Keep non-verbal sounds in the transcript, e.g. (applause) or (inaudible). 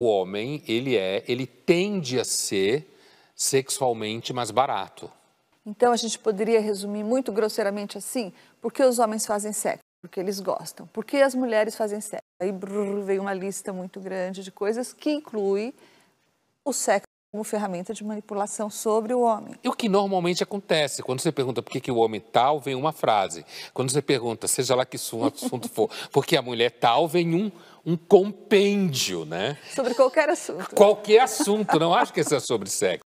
o homem, ele é, ele tende a ser sexualmente mais barato. Então a gente poderia resumir muito grosseiramente assim, porque os homens fazem sexo, porque eles gostam, porque as mulheres fazem sexo. Aí brrr, veio uma lista muito grande de coisas que inclui o sexo como ferramenta de manipulação sobre o homem. E o que normalmente acontece, quando você pergunta por que, que o homem tal, vem uma frase. Quando você pergunta, seja lá que assunto for, (laughs) porque a mulher tal, vem um, um compêndio, né? Sobre qualquer assunto. Qualquer assunto, não acho que seja é sobre sexo.